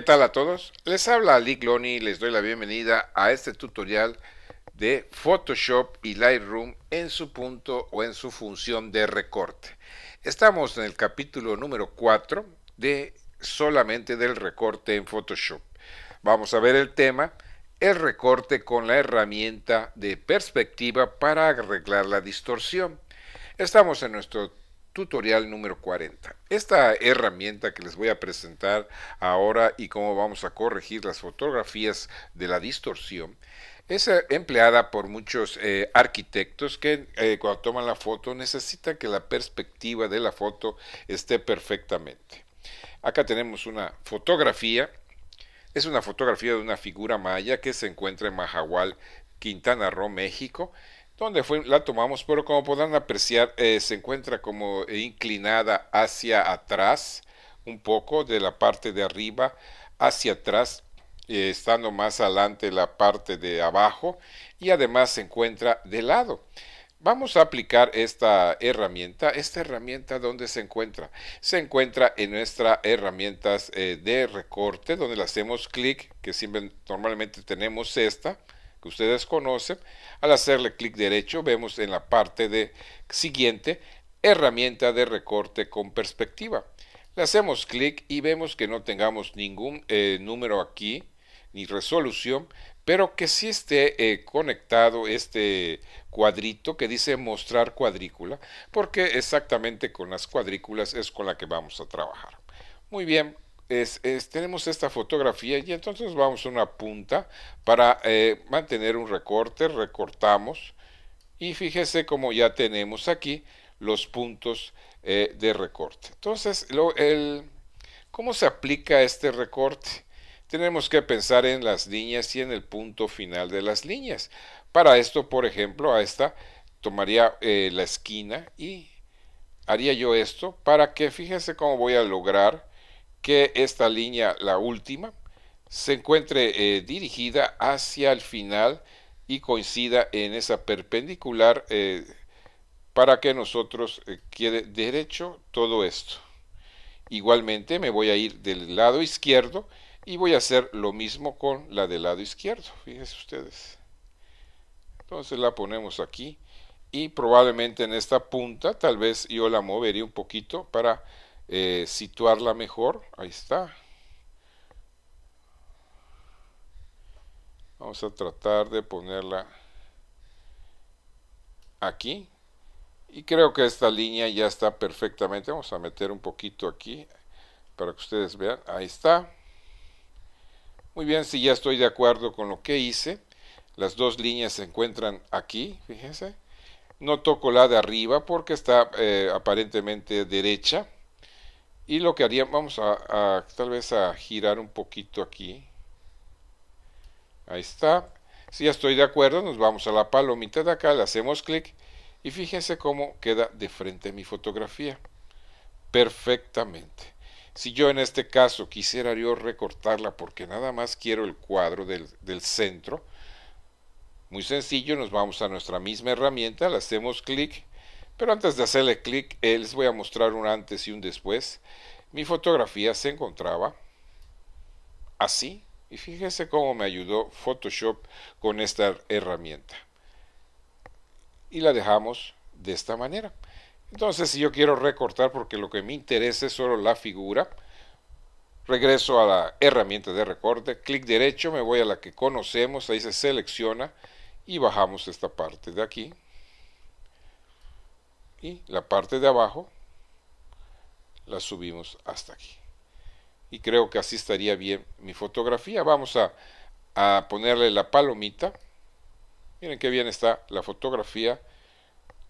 ¿Qué tal a todos? Les habla Ali Lonnie y les doy la bienvenida a este tutorial de Photoshop y Lightroom en su punto o en su función de recorte. Estamos en el capítulo número 4 de solamente del recorte en Photoshop. Vamos a ver el tema, el recorte con la herramienta de perspectiva para arreglar la distorsión. Estamos en nuestro tutorial número 40. Esta herramienta que les voy a presentar ahora y cómo vamos a corregir las fotografías de la distorsión es eh, empleada por muchos eh, arquitectos que eh, cuando toman la foto necesitan que la perspectiva de la foto esté perfectamente. Acá tenemos una fotografía. Es una fotografía de una figura maya que se encuentra en Mahahual, Quintana Roo, México, donde fue, la tomamos, pero como podrán apreciar, eh, se encuentra como inclinada hacia atrás, un poco de la parte de arriba hacia atrás, eh, estando más adelante la parte de abajo, y además se encuentra de lado. Vamos a aplicar esta herramienta. ¿Esta herramienta dónde se encuentra? Se encuentra en nuestras herramientas eh, de recorte, donde le hacemos clic, que siempre, normalmente tenemos esta que ustedes conocen. Al hacerle clic derecho vemos en la parte de siguiente herramienta de recorte con perspectiva. Le hacemos clic y vemos que no tengamos ningún eh, número aquí ni resolución, pero que sí esté eh, conectado este cuadrito que dice mostrar cuadrícula, porque exactamente con las cuadrículas es con la que vamos a trabajar. Muy bien, tenemos esta fotografía y entonces vamos a una punta para eh, mantener un recorte, recortamos y fíjese como ya tenemos aquí los puntos eh, de recorte. Entonces, lo, el, ¿cómo se aplica este recorte? Tenemos que pensar en las líneas y en el punto final de las líneas. Para esto, por ejemplo, a esta tomaría eh, la esquina y haría yo esto para que fíjese cómo voy a lograr que esta línea, la última, se encuentre eh, dirigida hacia el final y coincida en esa perpendicular eh, para que nosotros eh, quede derecho todo esto. Igualmente me voy a ir del lado izquierdo y voy a hacer lo mismo con la del lado izquierdo, fíjense ustedes. Entonces la ponemos aquí y probablemente en esta punta tal vez yo la movería un poquito para eh, situarla mejor. Ahí está. Vamos a tratar de ponerla aquí. Y creo que esta línea ya está perfectamente. Vamos a meter un poquito aquí para que ustedes vean. Ahí está. Muy bien, si ya estoy de acuerdo con lo que hice. Las dos líneas se encuentran aquí, fíjense. No toco la de arriba porque está eh, aparentemente derecha. Y lo que haría, vamos a, tal vez a girar un poquito aquí. Ahí está. Si ya estoy de acuerdo, nos vamos a la palomita de acá, le hacemos clic y fíjense cómo queda de frente mi fotografía. Perfectamente. Si yo en este caso quisiera yo recortarla porque nada más quiero el cuadro del, del centro, muy sencillo, nos vamos a nuestra misma herramienta, le hacemos clic pero antes de hacerle clic, eh, les voy a mostrar un antes y un después. Mi fotografía se encontraba así. Y fíjese cómo me ayudó Photoshop con esta herramienta. Y la dejamos de esta manera. Entonces, si yo quiero recortar porque lo que me interesa es solo la figura, regreso a la herramienta de recorte, clic derecho, me voy a la que conocemos, ahí se selecciona y bajamos esta parte de aquí y la parte de abajo la subimos hasta aquí y creo que así estaría bien mi fotografía vamos a, ponerle la palomita miren qué bien está la fotografía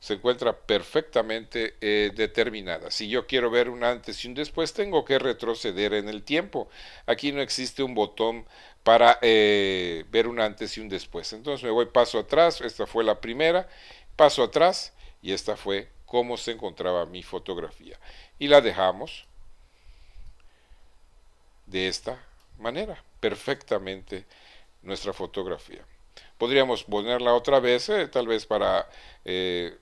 se encuentra perfectamente eh, determinada. Si yo quiero ver un antes y un después, tengo que retroceder en el tiempo. Aquí no existe un botón para eh, ver un antes y un después. Entonces me voy paso atrás, esta fue la primera, paso atrás y esta fue cómo se encontraba mi fotografía. Y la dejamos de esta manera, perfectamente nuestra fotografía. Podríamos ponerla otra vez, eh, tal vez para eh,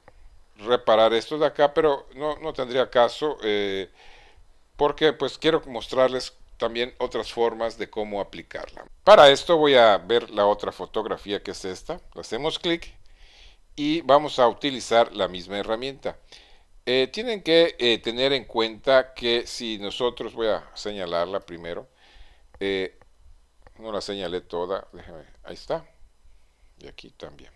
reparar esto de acá, pero no, tendría caso eh, porque pues quiero mostrarles también otras formas de cómo aplicarla. Para esto voy a ver la otra fotografía que es esta. hacemos clic y vamos a utilizar la misma herramienta. Eh, tienen que eh, tener en cuenta que si nosotros, voy a señalarla primero, eh, no la señalé toda, déjame, ahí está, y aquí también.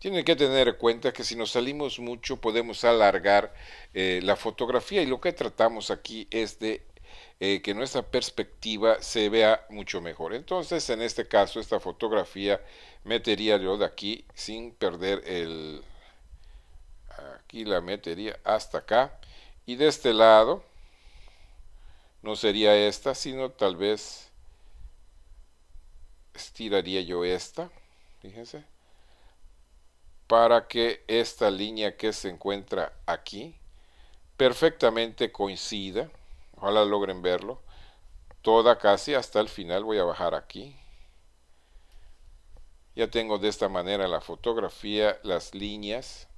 Tienen que tener en cuenta que si nos salimos mucho podemos alargar la fotografía y lo que tratamos aquí es de eh, que nuestra perspectiva se vea mucho mejor. Entonces, en este caso, esta fotografía metería yo de aquí sin perder el... Aquí la metería hasta acá. Y de este lado, no sería esta, sino tal vez estiraría yo esta, fíjense, para que esta línea que se encuentra aquí perfectamente coincida Ojalá logren verlo. Toda casi hasta el final voy a bajar aquí. Ya tengo de esta manera la fotografía, las líneas.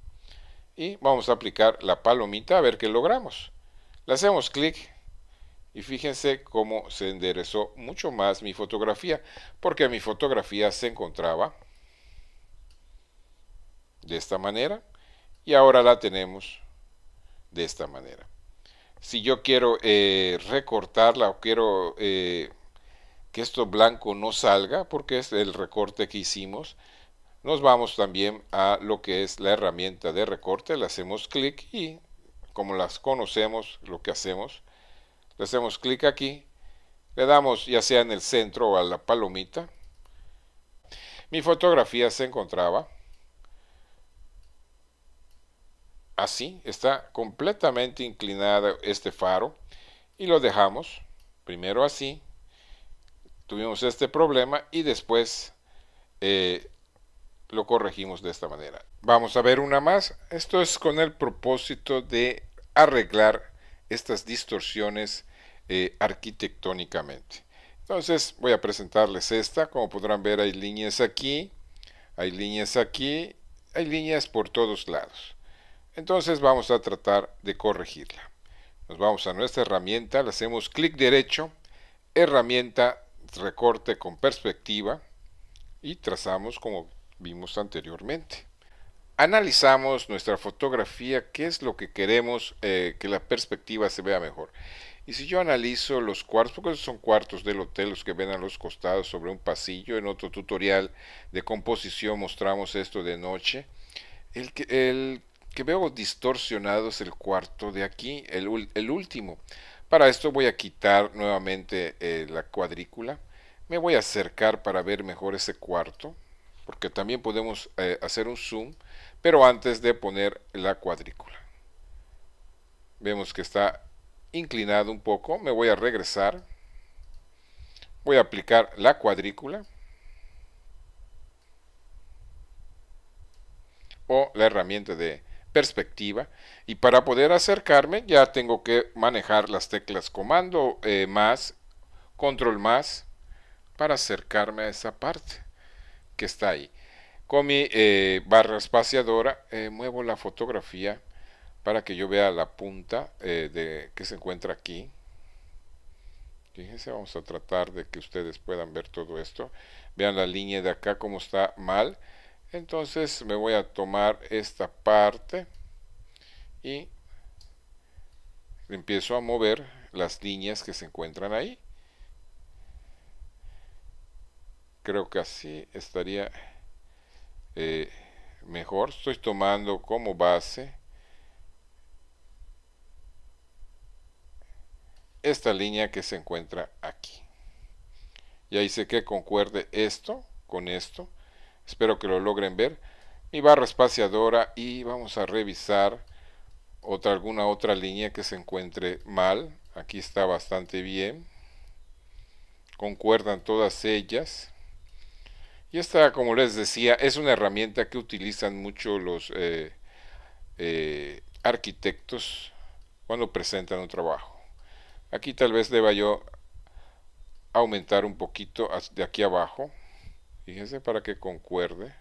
Y vamos a aplicar la palomita a ver qué logramos. Le hacemos clic y fíjense cómo se enderezó mucho más mi fotografía. Porque mi fotografía se encontraba de esta manera. Y ahora la tenemos de esta manera si yo quiero eh, recortarla o quiero eh, que esto blanco no salga, porque es el recorte que hicimos, nos vamos también a lo que es la herramienta de recorte, le hacemos clic y como las conocemos, lo que hacemos, le hacemos clic aquí, le damos ya sea en el centro o a la palomita. Mi fotografía se encontraba así, está completamente inclinado este faro y lo dejamos primero así, tuvimos este problema y después eh, lo corregimos de esta manera. Vamos a ver una más, esto es con el propósito de arreglar estas distorsiones eh, arquitectónicamente. Entonces voy a presentarles esta, como podrán ver hay líneas aquí, hay líneas aquí, hay líneas por todos lados. Entonces vamos a tratar de corregirla. Nos vamos a nuestra herramienta, le hacemos clic derecho, herramienta, recorte con perspectiva y trazamos como vimos anteriormente. Analizamos nuestra fotografía, qué es lo que queremos eh, que la perspectiva se vea mejor. Y si yo analizo los cuartos, porque son cuartos del hotel, los que ven a los costados sobre un pasillo, en otro tutorial de composición mostramos esto de noche. El, el que veo distorsionado es el cuarto de aquí, el, último. Para esto voy a quitar nuevamente eh, la cuadrícula. Me voy a acercar para ver mejor ese cuarto, porque también podemos eh, hacer un zoom, pero antes de poner la cuadrícula. Vemos que está inclinado un poco, me voy a regresar, voy a aplicar la cuadrícula o la herramienta de perspectiva y para poder acercarme ya tengo que manejar las teclas comando eh, más control más para acercarme a esa parte que está ahí con mi eh, barra espaciadora eh, muevo la fotografía para que yo vea la punta de, que se encuentra aquí fíjense vamos a tratar de que ustedes puedan ver todo esto vean la línea de acá como está mal entonces me voy a tomar esta parte y empiezo a mover las líneas que se encuentran ahí. Creo que así estaría eh, mejor. Estoy tomando como base esta línea que se encuentra aquí. Y ahí sé que concuerde esto con esto. Espero que lo logren ver. Mi barra espaciadora y vamos a revisar otra, alguna otra línea que se encuentre mal. Aquí está bastante bien. Concuerdan todas ellas. Y esta, como les decía, es una herramienta que utilizan mucho los eh, eh, arquitectos cuando presentan un trabajo. Aquí tal vez deba yo aumentar un poquito de aquí abajo. Fíjense para que concuerde.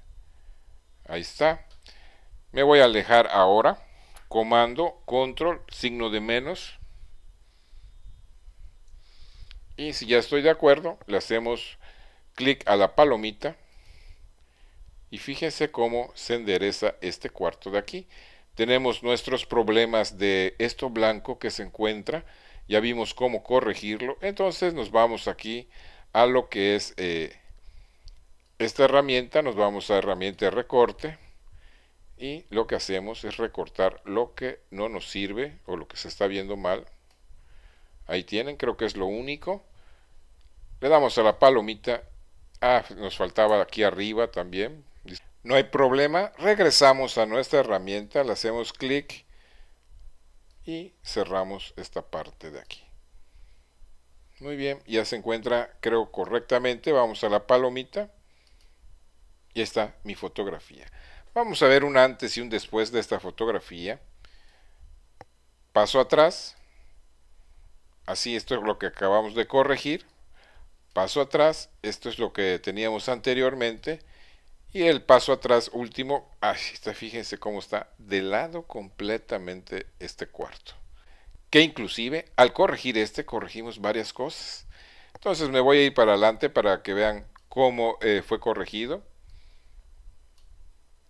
Ahí está. Me voy a alejar ahora. Comando, control, signo de menos. Y si ya estoy de acuerdo, le hacemos clic a la palomita. Y fíjense cómo se endereza este cuarto de aquí. Tenemos nuestros problemas de esto blanco que se encuentra. Ya vimos cómo corregirlo. Entonces nos vamos aquí a lo que es... Eh, esta herramienta nos vamos a herramienta de recorte y lo que hacemos es recortar lo que no nos sirve o lo que se está viendo mal ahí tienen creo que es lo único le damos a la palomita ah nos faltaba aquí arriba también no hay problema regresamos a nuestra herramienta le hacemos clic y cerramos esta parte de aquí muy bien ya se encuentra creo correctamente vamos a la palomita y está mi fotografía. Vamos a ver un antes y un después de esta fotografía. Paso atrás. Así, esto es lo que acabamos de corregir. Paso atrás, esto es lo que teníamos anteriormente. Y el paso atrás último, así está, fíjense cómo está de lado completamente este cuarto. Que inclusive al corregir este corregimos varias cosas. Entonces me voy a ir para adelante para que vean cómo eh, fue corregido.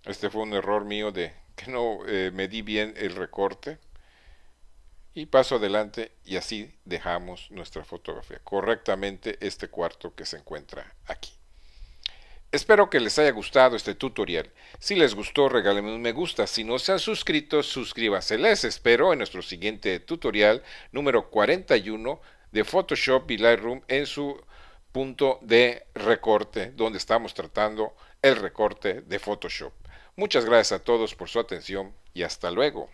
Este fue un error mío de que no eh, me di bien el recorte. Y paso adelante y así dejamos nuestra fotografía correctamente este cuarto que se encuentra aquí. Espero que les haya gustado este tutorial. Si les gustó, regálenme un me gusta. Si no se han suscrito, suscríbanse. Les espero en nuestro siguiente tutorial número 41 de Photoshop y Lightroom en su punto de recorte, donde estamos tratando el recorte de Photoshop. Muchas gracias a todos por su atención y hasta luego.